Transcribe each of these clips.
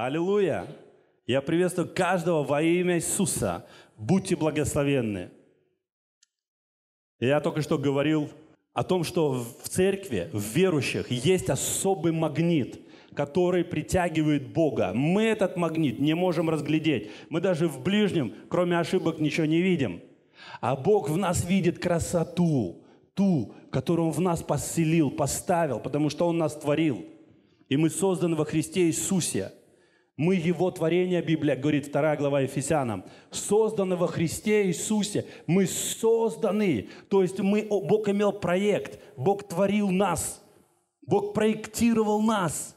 Аллилуйя! Я приветствую каждого во имя Иисуса. Будьте благословенны. Я только что говорил о том, что в церкви, в верующих есть особый магнит, который притягивает Бога. Мы этот магнит не можем разглядеть. Мы даже в ближнем, кроме ошибок, ничего не видим. А Бог в нас видит красоту, ту, которую Он в нас поселил, поставил, потому что Он нас творил. И мы созданы во Христе Иисусе – мы Его творение, Библия говорит, 2 глава Ефесянам, созданы во Христе Иисусе. Мы созданы. То есть мы, Бог имел проект, Бог творил нас, Бог проектировал нас,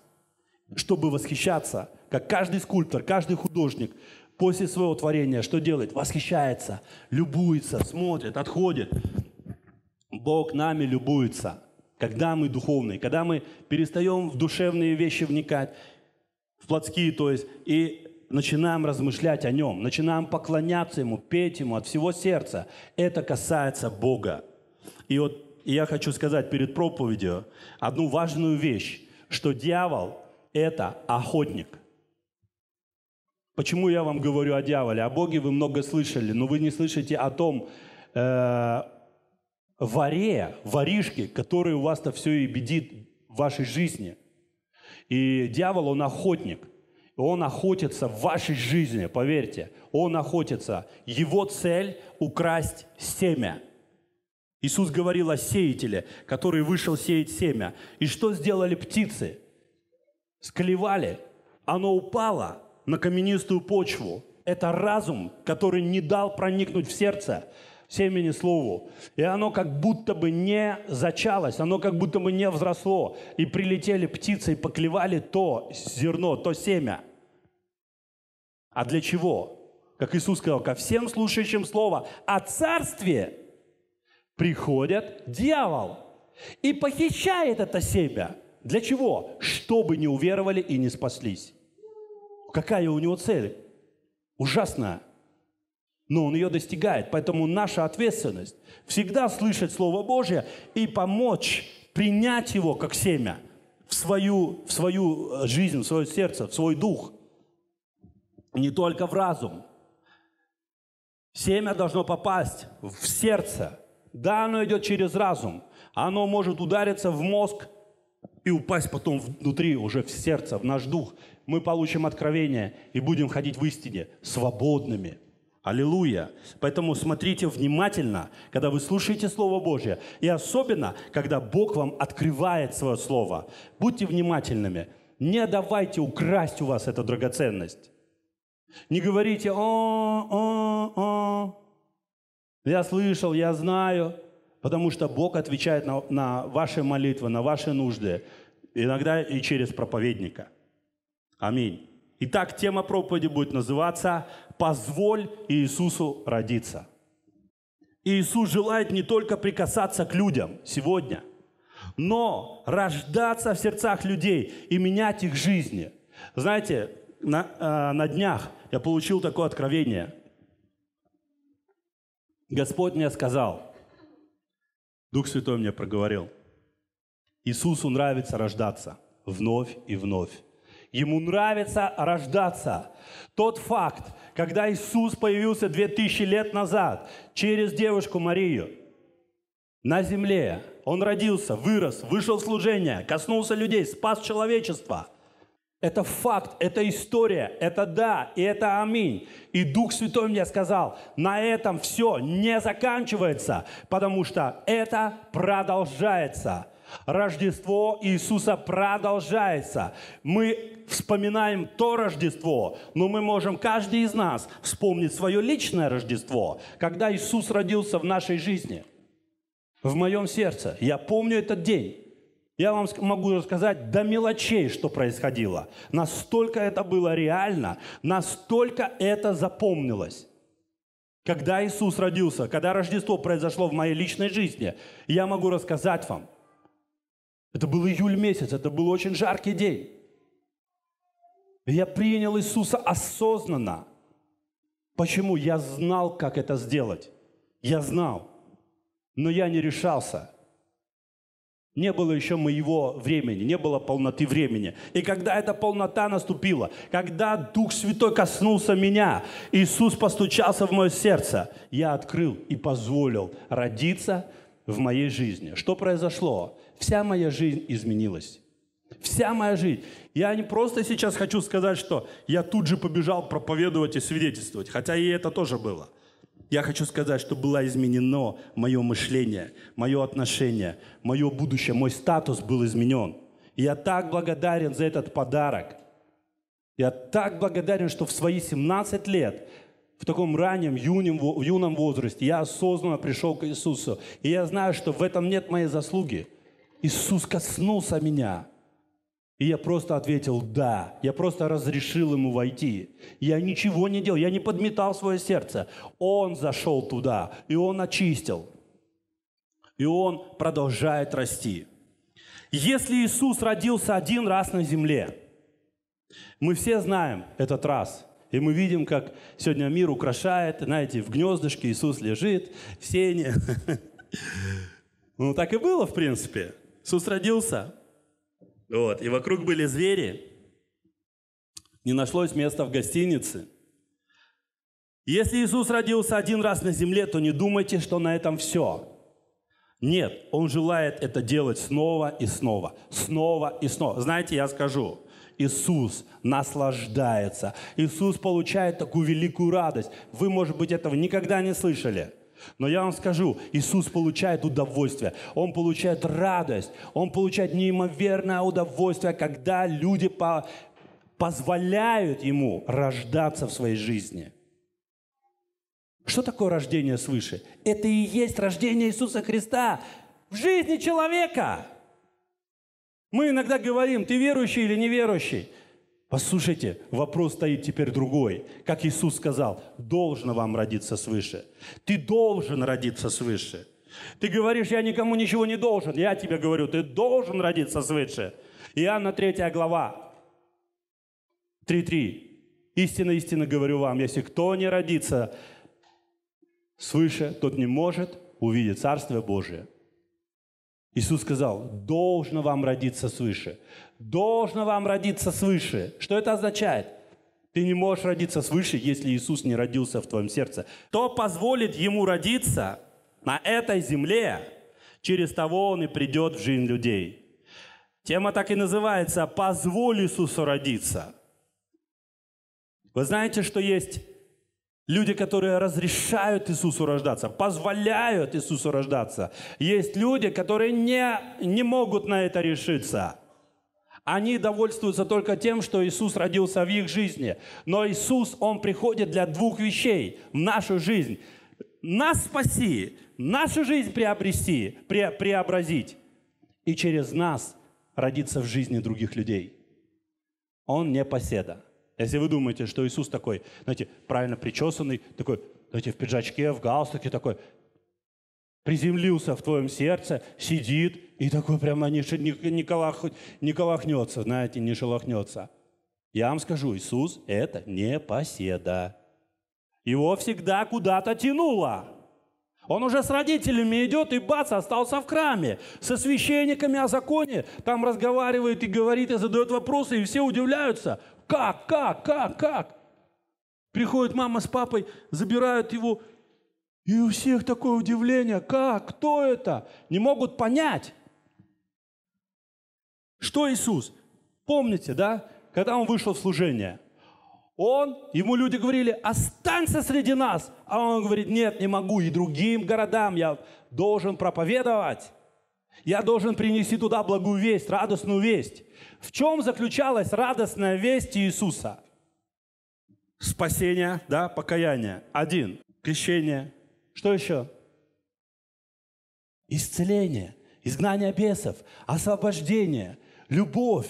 чтобы восхищаться, как каждый скульптор, каждый художник, после своего творения что делает? Восхищается, любуется, смотрит, отходит. Бог нами любуется, когда мы духовные, когда мы перестаем в душевные вещи вникать в плотские, то есть, и начинаем размышлять о Нем, начинаем поклоняться Ему, петь Ему от всего сердца. Это касается Бога. И вот я хочу сказать перед проповедью одну важную вещь, что дьявол – это охотник. Почему я вам говорю о дьяволе? О Боге вы много слышали, но вы не слышите о том э, варе, воришке, который у вас-то все и бедит в вашей жизни. И дьявол, он охотник. Он охотится в вашей жизни, поверьте. Он охотится. Его цель – украсть семя. Иисус говорил о сеятеле, который вышел сеять семя. И что сделали птицы? Склевали. Оно упало на каменистую почву. Это разум, который не дал проникнуть в сердце семени слову. И оно как будто бы не зачалось, оно как будто бы не взросло. И прилетели птицы и поклевали то зерно, то семя. А для чего? Как Иисус сказал, ко всем слушающим слово о царстве приходит дьявол и похищает это семя. Для чего? Чтобы не уверовали и не спаслись. Какая у него цель? Ужасная но он ее достигает. Поэтому наша ответственность всегда слышать Слово Божье и помочь принять его как семя в свою, в свою э, жизнь, в свое сердце, в свой дух, не только в разум. Семя должно попасть в сердце. Да, оно идет через разум. Оно может удариться в мозг и упасть потом внутри, уже в сердце, в наш дух. Мы получим откровение и будем ходить в истине свободными – Аллилуйя. Поэтому смотрите внимательно, когда вы слушаете Слово Божье. И особенно, когда Бог вам открывает свое Слово. Будьте внимательными. Не давайте украсть у вас эту драгоценность. Не говорите, о, о, о, я слышал, я знаю, потому что Бог отвечает на, на ваши молитвы, на ваши нужды, иногда и через проповедника. Аминь. Итак, тема проповеди будет называться «Позволь Иисусу родиться». Иисус желает не только прикасаться к людям сегодня, но рождаться в сердцах людей и менять их жизни. Знаете, на, э, на днях я получил такое откровение. Господь мне сказал, Дух Святой мне проговорил, Иисусу нравится рождаться вновь и вновь. Ему нравится рождаться. Тот факт, когда Иисус появился 2000 лет назад через девушку Марию на земле, он родился, вырос, вышел в служение, коснулся людей, спас человечество. Это факт, это история, это да, и это аминь. И Дух Святой мне сказал, на этом все не заканчивается, потому что это продолжается. Рождество Иисуса продолжается. Мы вспоминаем то Рождество, но мы можем, каждый из нас, вспомнить свое личное Рождество, когда Иисус родился в нашей жизни, в моем сердце. Я помню этот день. Я вам могу рассказать до мелочей, что происходило. Настолько это было реально, настолько это запомнилось. Когда Иисус родился, когда Рождество произошло в моей личной жизни, я могу рассказать вам – это был июль месяц, это был очень жаркий день. я принял Иисуса осознанно. Почему? Я знал, как это сделать. Я знал, но я не решался. Не было еще моего времени, не было полноты времени. И когда эта полнота наступила, когда Дух Святой коснулся меня, Иисус постучался в мое сердце, я открыл и позволил родиться в моей жизни. Что произошло? Вся моя жизнь изменилась. Вся моя жизнь. Я не просто сейчас хочу сказать, что я тут же побежал проповедовать и свидетельствовать, хотя и это тоже было. Я хочу сказать, что было изменено мое мышление, мое отношение, мое будущее, мой статус был изменен. я так благодарен за этот подарок. Я так благодарен, что в свои 17 лет, в таком раннем, юнем, в юном возрасте, я осознанно пришел к Иисусу. И я знаю, что в этом нет моей заслуги – Иисус коснулся меня. И я просто ответил «да». Я просто разрешил ему войти. Я ничего не делал, я не подметал свое сердце. Он зашел туда, и он очистил. И он продолжает расти. Если Иисус родился один раз на земле, мы все знаем этот раз – и мы видим, как сегодня мир украшает, знаете, в гнездышке Иисус лежит, в сене. Ну, так и было, в принципе. Иисус родился. Вот. И вокруг были звери. Не нашлось места в гостинице. Если Иисус родился один раз на земле, то не думайте, что на этом все. Нет, Он желает это делать снова и снова, снова и снова. Знаете, я скажу, Иисус наслаждается. Иисус получает такую великую радость. Вы, может быть, этого никогда не слышали – но я вам скажу, Иисус получает удовольствие, Он получает радость, Он получает неимоверное удовольствие, когда люди по позволяют Ему рождаться в своей жизни. Что такое рождение свыше? Это и есть рождение Иисуса Христа в жизни человека. Мы иногда говорим, ты верующий или неверующий. Послушайте, вопрос стоит теперь другой. Как Иисус сказал, должно вам родиться свыше. Ты должен родиться свыше. Ты говоришь, я никому ничего не должен. Я тебе говорю, ты должен родиться свыше. Иоанна 3 глава, 3.3. Истинно, истинно говорю вам, если кто не родится свыше, тот не может увидеть Царствие Божие. Иисус сказал, должно вам родиться свыше должно вам родиться свыше. Что это означает? Ты не можешь родиться свыше, если Иисус не родился в твоем сердце. То позволит ему родиться на этой земле, через того он и придет в жизнь людей. Тема так и называется «Позволь Иисусу родиться». Вы знаете, что есть люди, которые разрешают Иисусу рождаться, позволяют Иисусу рождаться. Есть люди, которые не, не могут на это решиться – они довольствуются только тем, что Иисус родился в их жизни. Но Иисус, Он приходит для двух вещей в нашу жизнь. Нас спаси, нашу жизнь приобрести, пре преобразить. И через нас родиться в жизни других людей. Он не поседа. Если вы думаете, что Иисус такой, знаете, правильно причесанный, такой, знаете, в пиджачке, в галстуке такой, приземлился в твоем сердце, сидит и такой прямо не, не, не, колох, не колохнется, знаете, не шелохнется. Я вам скажу, Иисус – это не поседа. Его всегда куда-то тянуло. Он уже с родителями идет и бац, остался в храме. Со священниками о законе там разговаривает и говорит, и задает вопросы, и все удивляются. Как, как, как, как? Приходит мама с папой, забирают его, и у всех такое удивление, как, кто это? Не могут понять. Что Иисус? Помните, да, когда Он вышел в служение? Он, ему люди говорили, останься среди нас. А он говорит, нет, не могу, и другим городам я должен проповедовать. Я должен принести туда благую весть, радостную весть. В чем заключалась радостная весть Иисуса? Спасение, да, покаяние. Один. Крещение. Что еще? Исцеление, изгнание бесов, освобождение, любовь,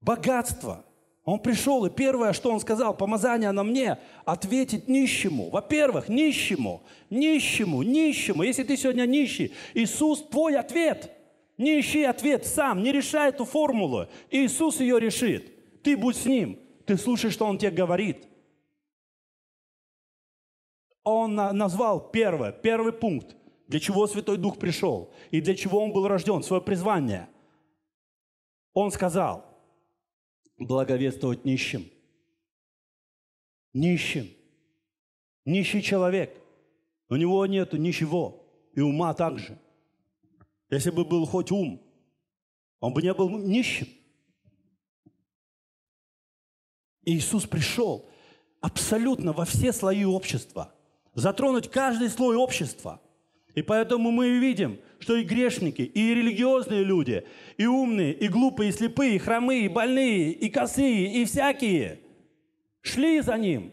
богатство. Он пришел, и первое, что он сказал, помазание на мне, ответить нищему. Во-первых, нищему, нищему, нищему. Если ты сегодня нищий, Иисус твой ответ. Не ищи ответ сам, не решай эту формулу. Иисус ее решит. Ты будь с Ним, ты слушай, что Он тебе говорит – он назвал первое, первый пункт, для чего Святой Дух пришел и для чего он был рожден, свое призвание. Он сказал, благовествовать нищим. Нищим. Нищий человек. У него нету ничего. И ума также. Если бы был хоть ум, он бы не был нищим. Иисус пришел абсолютно во все слои общества – затронуть каждый слой общества. И поэтому мы видим, что и грешники, и религиозные люди, и умные, и глупые, и слепые, и хромые, и больные, и косые, и всякие шли за ним.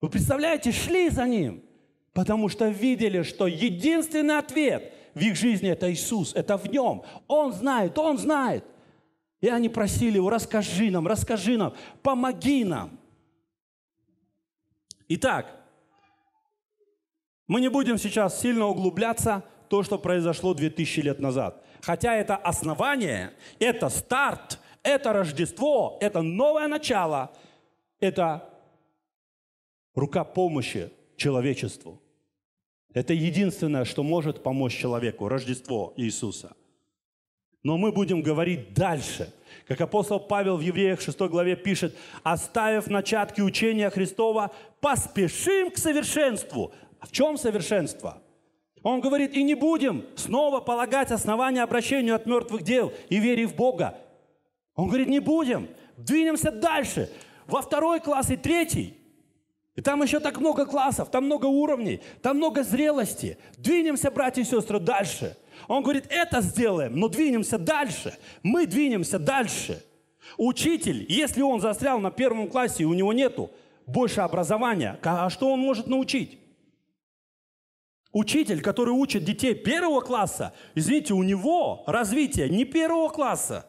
Вы представляете, шли за ним, потому что видели, что единственный ответ в их жизни – это Иисус, это в нем. Он знает, он знает. И они просили его, расскажи нам, расскажи нам, помоги нам. Итак, мы не будем сейчас сильно углубляться в то, что произошло 2000 лет назад. Хотя это основание, это старт, это Рождество, это новое начало, это рука помощи человечеству. Это единственное, что может помочь человеку, Рождество Иисуса. Но мы будем говорить дальше. Как апостол Павел в Евреях 6 главе пишет, «Оставив начатки учения Христова, поспешим к совершенству, в чем совершенство? Он говорит, и не будем снова полагать основания обращению от мертвых дел и вере в Бога. Он говорит, не будем, двинемся дальше, во второй класс и третий. И там еще так много классов, там много уровней, там много зрелости. Двинемся, братья и сестры, дальше. Он говорит, это сделаем, но двинемся дальше. Мы двинемся дальше. Учитель, если он застрял на первом классе, и у него нету больше образования, а что он может научить? Учитель, который учит детей первого класса, извините, у него развитие не первого класса.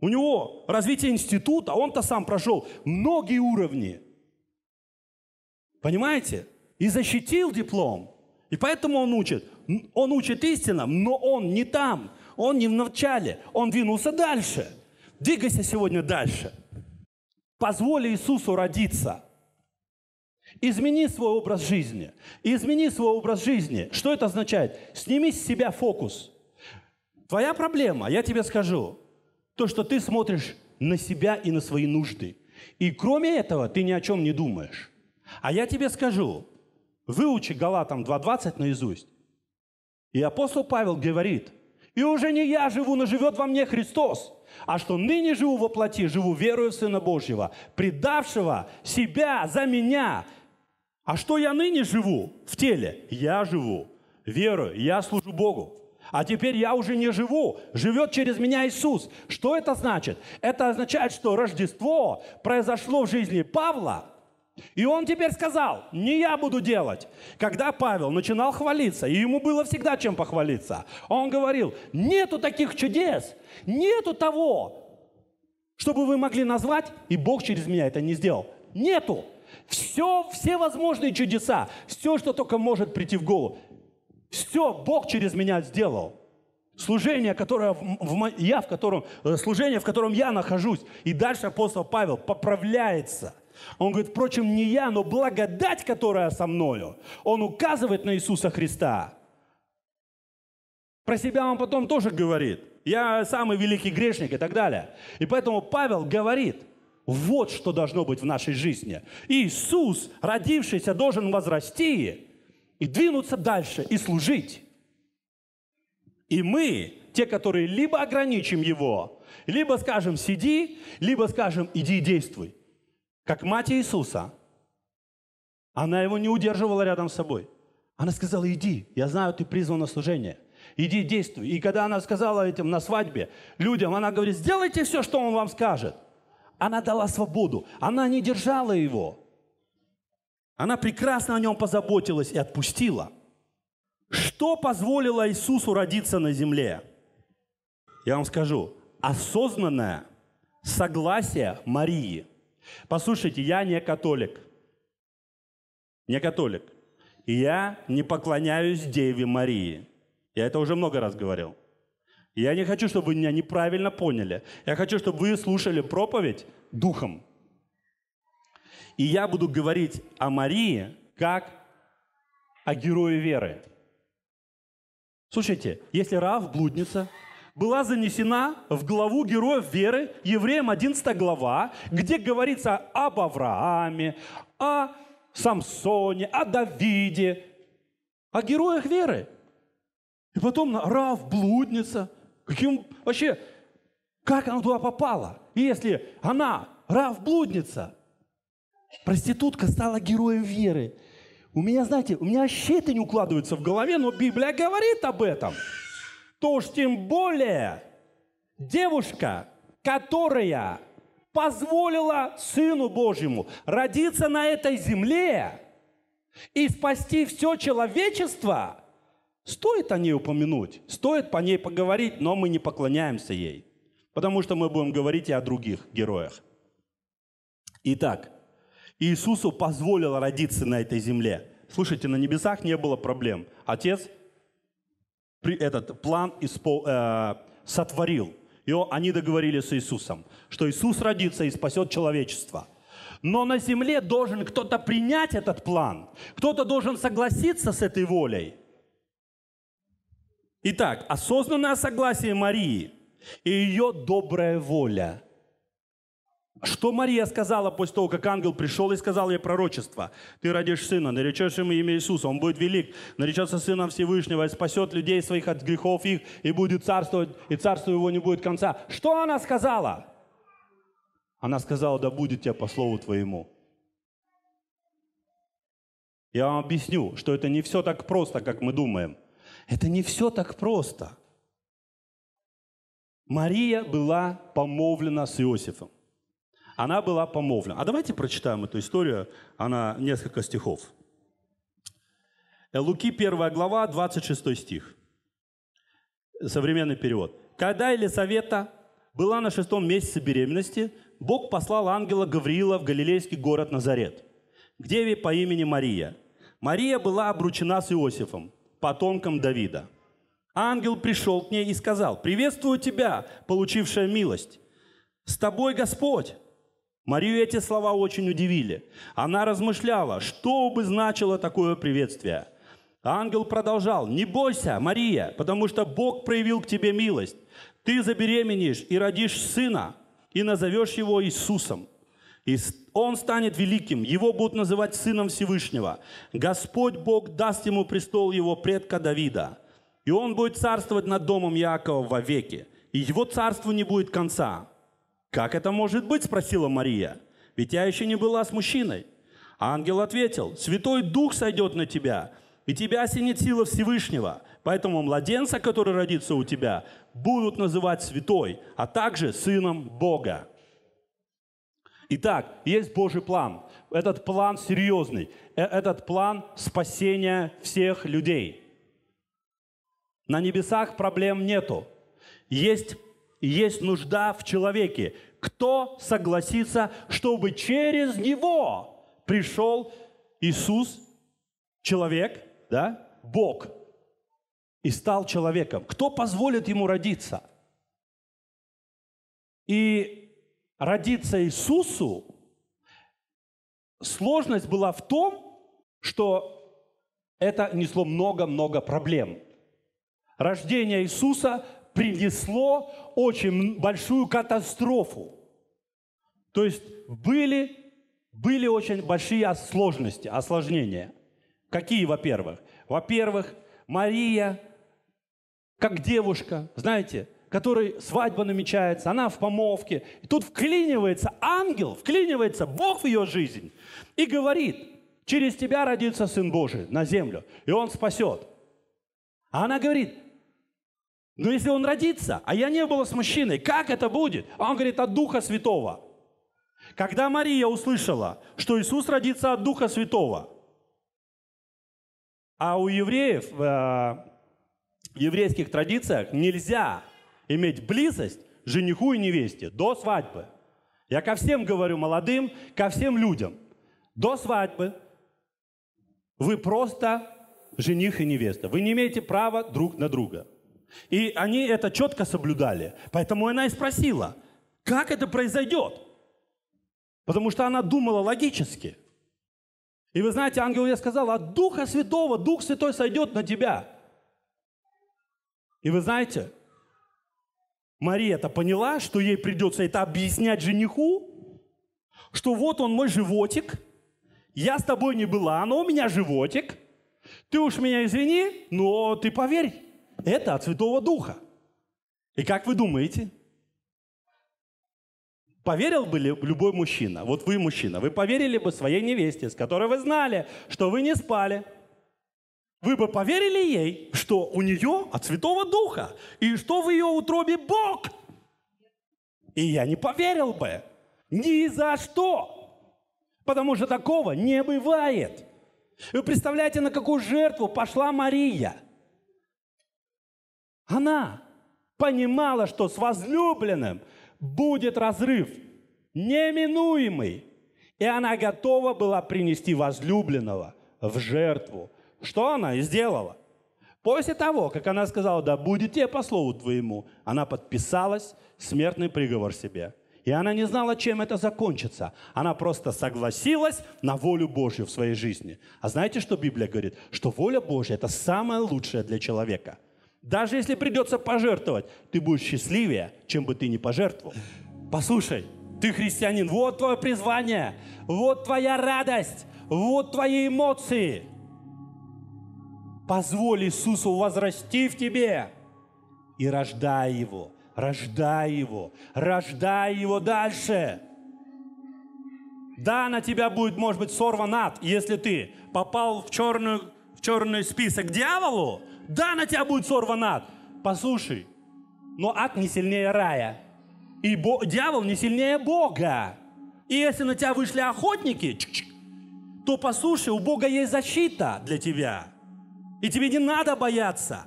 У него развитие института, а он-то сам прошел многие уровни. Понимаете? И защитил диплом. И поэтому он учит. Он учит истинам, но он не там. Он не в начале. Он двинулся дальше. Двигайся сегодня дальше. Позволи Иисусу родиться – Измени свой образ жизни. Измени свой образ жизни. Что это означает? Сними с себя фокус. Твоя проблема, я тебе скажу, то, что ты смотришь на себя и на свои нужды. И кроме этого ты ни о чем не думаешь. А я тебе скажу, выучи Галатам 2.20 наизусть. И апостол Павел говорит, «И уже не я живу, но живет во мне Христос, а что ныне живу во плоти, живу верою в Сына Божьего, предавшего себя за меня, а что я ныне живу в теле? Я живу верую, я служу Богу. А теперь я уже не живу, живет через меня Иисус. Что это значит? Это означает, что Рождество произошло в жизни Павла, и он теперь сказал, не я буду делать. Когда Павел начинал хвалиться, и ему было всегда чем похвалиться, он говорил, нету таких чудес, нету того, чтобы вы могли назвать, и Бог через меня это не сделал. Нету. Все, все возможные чудеса, все, что только может прийти в голову. Все Бог через меня сделал. Служение, которое в, я, в котором, э, служение, в котором я нахожусь. И дальше апостол Павел поправляется. Он говорит, впрочем, не я, но благодать, которая со мною. Он указывает на Иисуса Христа. Про себя он потом тоже говорит. Я самый великий грешник и так далее. И поэтому Павел говорит – вот что должно быть в нашей жизни. Иисус, родившийся, должен возрасти и двинуться дальше, и служить. И мы, те, которые либо ограничим его, либо скажем «сиди», либо скажем «иди и действуй». Как мать Иисуса, она его не удерживала рядом с собой. Она сказала «иди, я знаю, ты призван на служение» иди действуй. И когда она сказала этим на свадьбе людям, она говорит, сделайте все, что он вам скажет она дала свободу. Она не держала его. Она прекрасно о нем позаботилась и отпустила. Что позволило Иисусу родиться на земле? Я вам скажу, осознанное согласие Марии. Послушайте, я не католик. Не католик. И я не поклоняюсь Деве Марии. Я это уже много раз говорил. Я не хочу, чтобы вы меня неправильно поняли. Я хочу, чтобы вы слушали проповедь духом. И я буду говорить о Марии как о герое веры. Слушайте, если Рав, блудница, была занесена в главу героев веры, евреям 11 глава, где говорится об Аврааме, о Самсоне, о Давиде, о героях веры. И потом Рав, блудница – Каким вообще, как она туда попала? И если она, Рав блудница, проститутка стала героем веры. У меня, знаете, у меня вообще это не укладывается в голове, но Библия говорит об этом. То уж тем более девушка, которая позволила Сыну Божьему родиться на этой земле и спасти все человечество – Стоит о ней упомянуть, стоит по ней поговорить, но мы не поклоняемся ей, потому что мы будем говорить и о других героях. Итак, Иисусу позволило родиться на этой земле. Слушайте, на небесах не было проблем. Отец этот план испол, э, сотворил. И они договорились с Иисусом, что Иисус родится и спасет человечество. Но на земле должен кто-то принять этот план, кто-то должен согласиться с этой волей – Итак, осознанное согласие Марии и ее добрая воля. Что Мария сказала после того, как ангел пришел и сказал ей пророчество? «Ты родишь сына, наречешь ему имя Иисуса, он будет велик, наречется сыном Всевышнего и спасет людей своих от грехов их и будет царствовать, и царство его не будет конца». Что она сказала? Она сказала, да будет тебе по слову твоему. Я вам объясню, что это не все так просто, как мы думаем – это не все так просто. Мария была помолвлена с Иосифом. Она была помолвлена. А давайте прочитаем эту историю, она несколько стихов. Луки 1 глава, 26 стих. Современный перевод. «Когда Елисавета была на шестом месяце беременности, Бог послал ангела Гавриила в галилейский город Назарет, где деве по имени Мария. Мария была обручена с Иосифом, потомкам Давида. Ангел пришел к ней и сказал, «Приветствую тебя, получившая милость! С тобой Господь!» Марию эти слова очень удивили. Она размышляла, что бы значило такое приветствие. Ангел продолжал, «Не бойся, Мария, потому что Бог проявил к тебе милость. Ты забеременеешь и родишь сына, и назовешь его Иисусом. И он станет великим, его будут называть сыном Всевышнего. Господь Бог даст ему престол его предка Давида. И он будет царствовать над домом Якова во веки, И его царству не будет конца. «Как это может быть?» – спросила Мария. «Ведь я еще не была с мужчиной». Ангел ответил, «Святой Дух сойдет на тебя, и тебя осенит сила Всевышнего. Поэтому младенца, который родится у тебя, будут называть святой, а также сыном Бога». Итак, есть Божий план. Этот план серьезный. Э, этот план спасения всех людей. На небесах проблем нету. Есть, есть нужда в человеке. Кто согласится, чтобы через него пришел Иисус, человек, да, Бог, и стал человеком? Кто позволит ему родиться? И родиться Иисусу, сложность была в том, что это несло много-много проблем. Рождение Иисуса принесло очень большую катастрофу. То есть были, были очень большие сложности, осложнения. Какие, во-первых? Во-первых, Мария, как девушка, знаете, которой свадьба намечается, она в помолвке. И тут вклинивается ангел, вклинивается Бог в ее жизнь и говорит, через тебя родится Сын Божий на землю, и Он спасет. А она говорит, но «Ну, если Он родится, а я не была с мужчиной, как это будет? А он говорит, от Духа Святого. Когда Мария услышала, что Иисус родится от Духа Святого, а у евреев э, в еврейских традициях нельзя иметь близость жениху и невесте до свадьбы. Я ко всем говорю молодым, ко всем людям. До свадьбы вы просто жених и невеста. Вы не имеете права друг на друга. И они это четко соблюдали. Поэтому она и спросила, как это произойдет? Потому что она думала логически. И вы знаете, ангел я сказал, от Духа Святого Дух Святой сойдет на тебя. И вы знаете, Мария-то поняла, что ей придется это объяснять жениху, что вот он мой животик, я с тобой не была, но у меня животик. Ты уж меня извини, но ты поверь, это от Святого Духа. И как вы думаете, Поверил бы любой мужчина, вот вы мужчина, вы поверили бы своей невесте, с которой вы знали, что вы не спали – вы бы поверили ей, что у нее от Святого Духа, и что в ее утробе Бог. И я не поверил бы. Ни за что. Потому что такого не бывает. Вы представляете, на какую жертву пошла Мария? Она понимала, что с возлюбленным будет разрыв, неминуемый. И она готова была принести возлюбленного в жертву что она и сделала. После того, как она сказала, да будет тебе по слову твоему, она подписалась смертный приговор себе. И она не знала, чем это закончится. Она просто согласилась на волю Божью в своей жизни. А знаете, что Библия говорит? Что воля Божья – это самое лучшее для человека. Даже если придется пожертвовать, ты будешь счастливее, чем бы ты ни пожертвовал. Послушай, ты христианин, вот твое призвание, вот твоя радость, вот твои эмоции – Позволь Иисусу возрасти в тебе и рождай Его, рождай Его, рождай Его дальше. Да, на тебя будет, может быть, сорван ад, если ты попал в, черную, в черный список дьяволу. Да, на тебя будет сорван ад. Послушай, но ад не сильнее рая. И бо- дьявол не сильнее Бога. И если на тебя вышли охотники, то послушай, у Бога есть защита для тебя – и тебе не надо бояться.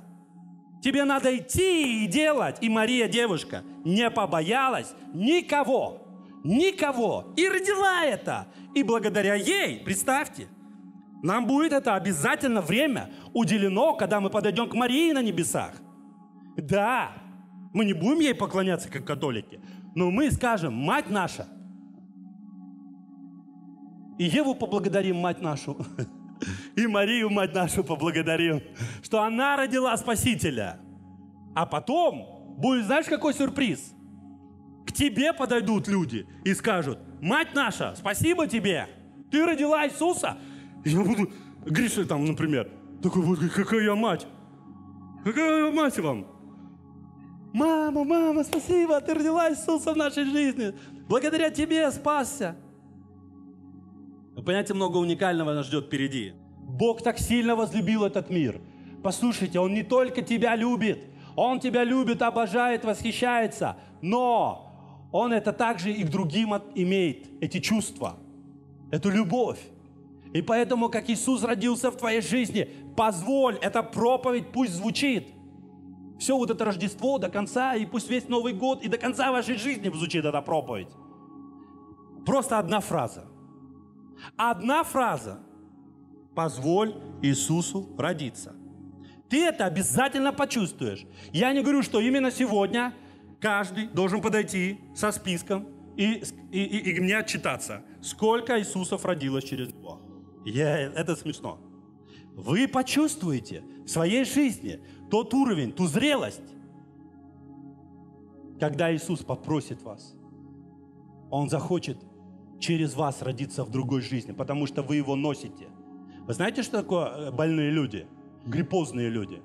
Тебе надо идти и делать. И Мария, девушка, не побоялась никого. Никого. И родила это. И благодаря ей, представьте, нам будет это обязательно время уделено, когда мы подойдем к Марии на небесах. Да, мы не будем ей поклоняться, как католики, но мы скажем, мать наша. И Еву поблагодарим, мать нашу. и Марию, мать нашу, поблагодарим, что она родила Спасителя. А потом будет, знаешь, какой сюрприз? К тебе подойдут люди и скажут, мать наша, спасибо тебе, ты родила Иисуса. я буду, Гриша там, например, такой вот, какая я мать, какая мать вам. Мама, мама, спасибо, ты родила Иисуса в нашей жизни. Благодаря тебе спасся. Вы много уникального нас ждет впереди. Бог так сильно возлюбил этот мир. Послушайте, Он не только тебя любит, Он тебя любит, обожает, восхищается, но Он это также и к другим имеет, эти чувства, эту любовь. И поэтому, как Иисус родился в твоей жизни, позволь, эта проповедь пусть звучит. Все вот это Рождество до конца, и пусть весь Новый год, и до конца вашей жизни звучит эта проповедь. Просто одна фраза. Одна фраза – позволь Иисусу родиться. Ты это обязательно почувствуешь. Я не говорю, что именно сегодня каждый должен подойти со списком и, и, и, и мне отчитаться, сколько Иисусов родилось через него. Я, это смешно. Вы почувствуете в своей жизни тот уровень, ту зрелость, когда Иисус попросит вас. Он захочет через вас родиться в другой жизни, потому что вы его носите – вы знаете, что такое э, больные люди? Гриппозные люди.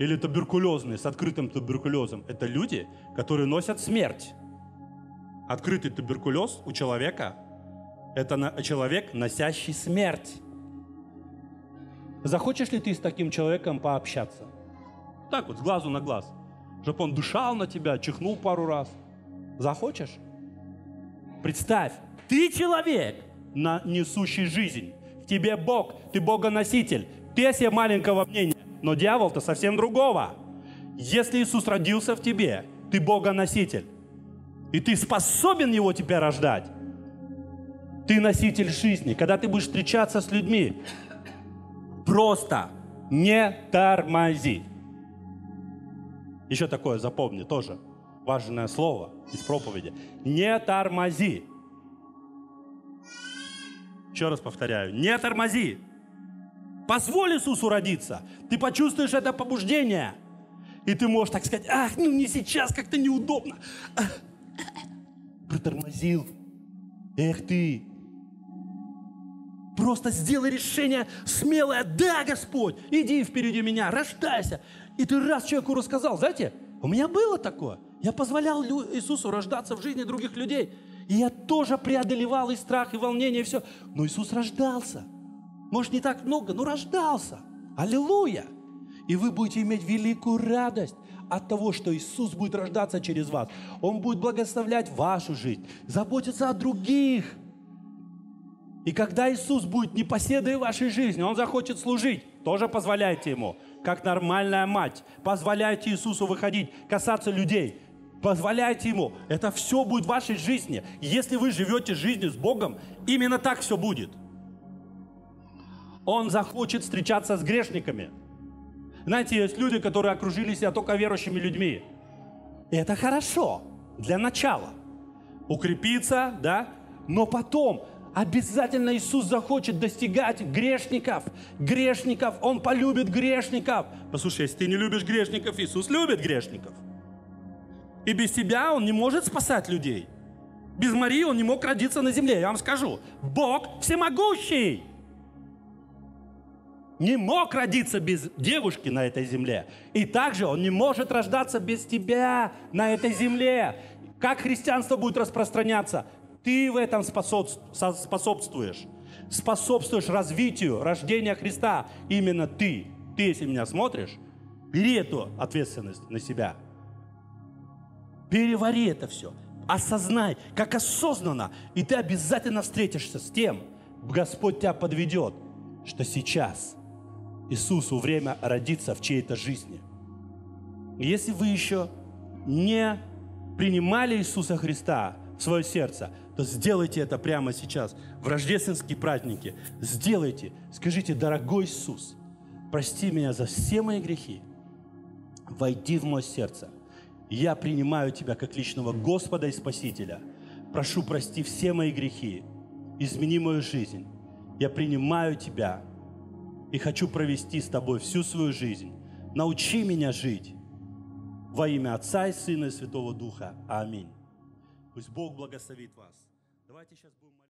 Или туберкулезные, с открытым туберкулезом. Это люди, которые носят смерть. Открытый туберкулез у человека – это человек, носящий смерть. Захочешь ли ты с таким человеком пообщаться? Так вот, с глазу на глаз. Чтобы он дышал на тебя, чихнул пару раз. Захочешь? Представь, ты человек, на несущий жизнь тебе Бог, ты богоноситель. Ты себе маленького мнения, но дьявол-то совсем другого. Если Иисус родился в тебе, ты богоноситель. И ты способен его тебя рождать. Ты носитель жизни. Когда ты будешь встречаться с людьми, просто не тормози. Еще такое запомни тоже. Важное слово из проповеди. Не тормози. Еще раз повторяю, не тормози. Позволь Иисусу родиться. Ты почувствуешь это побуждение. И ты можешь так сказать, ах, ну не сейчас, как-то неудобно. протормозил. Эх ты. Просто сделай решение смелое. Да, Господь, иди впереди меня, рождайся. И ты раз человеку рассказал, знаете, у меня было такое. Я позволял Иисусу рождаться в жизни других людей. И я тоже преодолевал и страх, и волнение, и все. Но Иисус рождался. Может, не так много, но рождался. Аллилуйя! И вы будете иметь великую радость от того, что Иисус будет рождаться через вас. Он будет благословлять вашу жизнь, заботиться о других. И когда Иисус будет непоседой вашей жизни, Он захочет служить, тоже позволяйте Ему, как нормальная мать. Позволяйте Иисусу выходить, касаться людей, позволяйте Ему. Это все будет в вашей жизни. Если вы живете жизнью с Богом, именно так все будет. Он захочет встречаться с грешниками. Знаете, есть люди, которые окружили себя а только верующими людьми. И это хорошо для начала. Укрепиться, да? Но потом обязательно Иисус захочет достигать грешников. Грешников, Он полюбит грешников. Послушай, если ты не любишь грешников, Иисус любит грешников. И без тебя он не может спасать людей. Без Марии он не мог родиться на земле. Я вам скажу, Бог всемогущий. Не мог родиться без девушки на этой земле. И также он не может рождаться без тебя на этой земле. Как христианство будет распространяться? Ты в этом способствуешь. Способствуешь развитию рождения Христа. Именно ты. Ты, если меня смотришь, бери эту ответственность на себя – перевари это все, осознай, как осознанно, и ты обязательно встретишься с тем, Господь тебя подведет, что сейчас Иисусу время родиться в чьей-то жизни. Если вы еще не принимали Иисуса Христа в свое сердце, то сделайте это прямо сейчас, в рождественские праздники. Сделайте, скажите, дорогой Иисус, прости меня за все мои грехи, войди в мое сердце, я принимаю Тебя как личного Господа и Спасителя. Прошу, прости все мои грехи, измени мою жизнь. Я принимаю Тебя и хочу провести с Тобой всю свою жизнь. Научи меня жить во имя Отца и Сына и Святого Духа. Аминь. Пусть Бог благословит вас. Давайте сейчас...